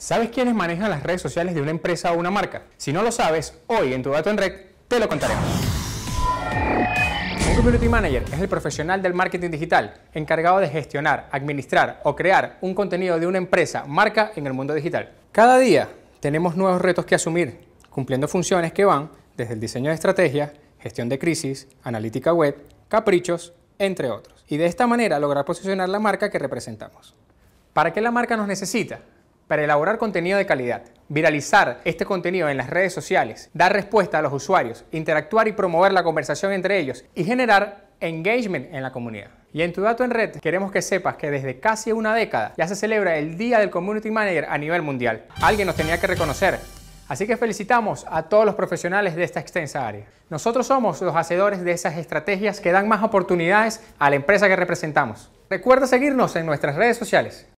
¿Sabes quiénes manejan las redes sociales de una empresa o una marca? Si no lo sabes, hoy en Tu Dato en Red te lo contaremos. Un Community Manager es el profesional del marketing digital encargado de gestionar, administrar o crear un contenido de una empresa, marca en el mundo digital. Cada día tenemos nuevos retos que asumir, cumpliendo funciones que van desde el diseño de estrategias, gestión de crisis, analítica web, caprichos, entre otros. Y de esta manera lograr posicionar la marca que representamos. ¿Para qué la marca nos necesita? para elaborar contenido de calidad, viralizar este contenido en las redes sociales, dar respuesta a los usuarios, interactuar y promover la conversación entre ellos y generar engagement en la comunidad. Y en tu dato en red queremos que sepas que desde casi una década ya se celebra el Día del Community Manager a nivel mundial. Alguien nos tenía que reconocer. Así que felicitamos a todos los profesionales de esta extensa área. Nosotros somos los hacedores de esas estrategias que dan más oportunidades a la empresa que representamos. Recuerda seguirnos en nuestras redes sociales.